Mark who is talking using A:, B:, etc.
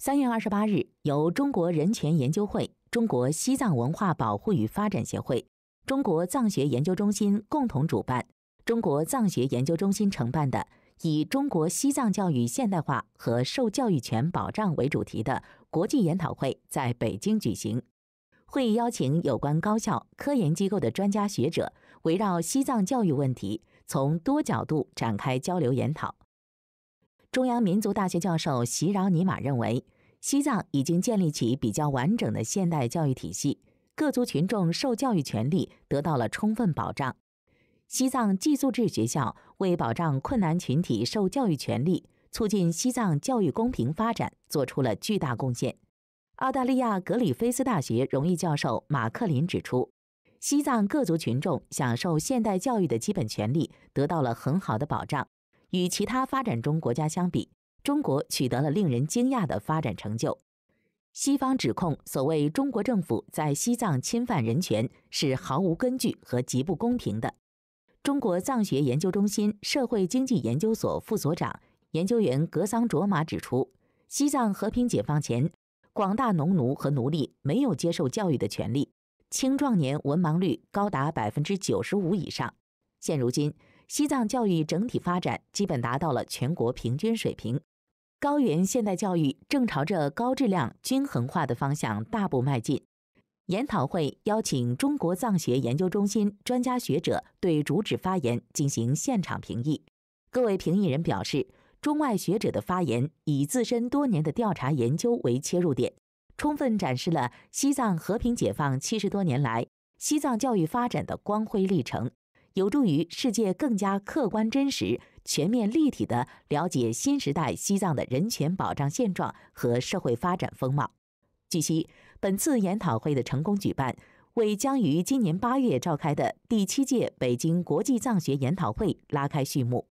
A: 三月二十八日，由中国人权研究会、中国西藏文化保护与发展协会、中国藏学研究中心共同主办，中国藏学研究中心承办的以“中国西藏教育现代化和受教育权保障”为主题的国际研讨会在北京举行。会议邀请有关高校、科研机构的专家学者，围绕西藏教育问题，从多角度展开交流研讨。中央民族大学教授席饶尼玛认为，西藏已经建立起比较完整的现代教育体系，各族群众受教育权利得到了充分保障。西藏寄宿制学校为保障困难群体受教育权利，促进西藏教育公平发展，做出了巨大贡献。澳大利亚格里菲斯大学荣誉教授马克林指出，西藏各族群众享受现代教育的基本权利得到了很好的保障。与其他发展中国家相比，中国取得了令人惊讶的发展成就。西方指控所谓中国政府在西藏侵犯人权是毫无根据和极不公平的。中国藏学研究中心社会经济研究所副所长研究员格桑卓玛指出，西藏和平解放前，广大农奴和奴隶没有接受教育的权利，青壮年文盲率高达百分之九十五以上。现如今，西藏教育整体发展基本达到了全国平均水平，高原现代教育正朝着高质量、均衡化的方向大步迈进。研讨会邀请中国藏学研究中心专家学者对主旨发言进行现场评议。各位评议人表示，中外学者的发言以自身多年的调查研究为切入点，充分展示了西藏和平解放七十多年来西藏教育发展的光辉历程。有助于世界更加客观、真实、全面、立体地了解新时代西藏的人权保障现状和社会发展风貌。据悉，本次研讨会的成功举办，为将于今年八月召开的第七届北京国际藏学研讨会拉开序幕。